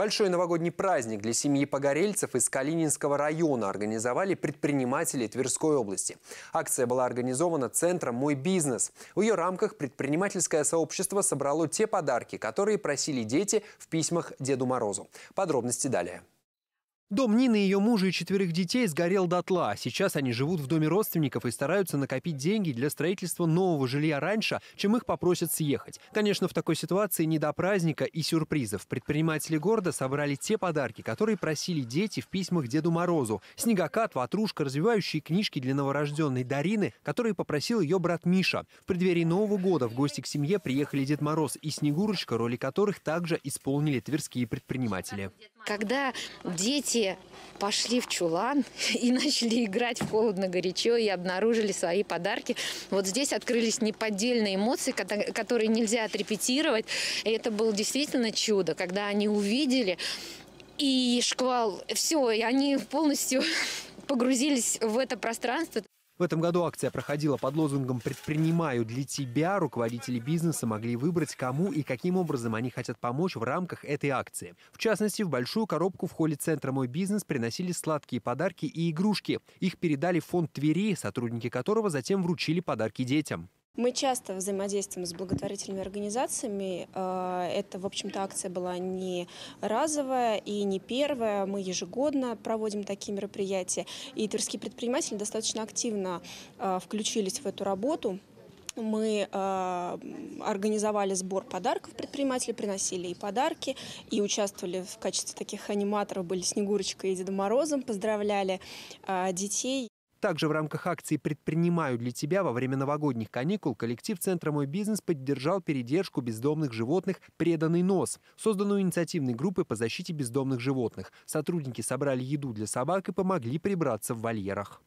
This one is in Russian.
Большой новогодний праздник для семьи погорельцев из Калининского района организовали предприниматели Тверской области. Акция была организована Центром «Мой бизнес». В ее рамках предпринимательское сообщество собрало те подарки, которые просили дети в письмах Деду Морозу. Подробности далее. Дом Нины, ее мужа и четверых детей сгорел дотла. Сейчас они живут в доме родственников и стараются накопить деньги для строительства нового жилья раньше, чем их попросят съехать. Конечно, в такой ситуации не до праздника и сюрпризов. Предприниматели города собрали те подарки, которые просили дети в письмах Деду Морозу. Снегокат, ватрушка, развивающие книжки для новорожденной Дарины, которые попросил ее брат Миша. В преддверии Нового года в гости к семье приехали Дед Мороз и Снегурочка, роли которых также исполнили тверские предприниматели. Когда дети пошли в чулан и начали играть в холодно-горячо и обнаружили свои подарки. Вот здесь открылись неподдельные эмоции, которые нельзя отрепетировать. И это было действительно чудо, когда они увидели и шквал, все, и они полностью погрузились в это пространство. В этом году акция проходила под лозунгом «Предпринимаю для тебя». Руководители бизнеса могли выбрать, кому и каким образом они хотят помочь в рамках этой акции. В частности, в большую коробку в холле центра «Мой бизнес» приносили сладкие подарки и игрушки. Их передали в фонд Твери, сотрудники которого затем вручили подарки детям. Мы часто взаимодействуем с благотворительными организациями. А, это, в общем-то, акция была не разовая и не первая. Мы ежегодно проводим такие мероприятия. И тверские предприниматели достаточно активно а, включились в эту работу мы э, организовали сбор подарков предприниматели, приносили и подарки, и участвовали в качестве таких аниматоров, были Снегурочкой и Дедом Морозом, поздравляли э, детей. Также в рамках акции «Предпринимаю для тебя» во время новогодних каникул коллектив Центра «Мой бизнес» поддержал передержку бездомных животных «Преданный нос», созданную инициативной группой по защите бездомных животных. Сотрудники собрали еду для собак и помогли прибраться в вольерах.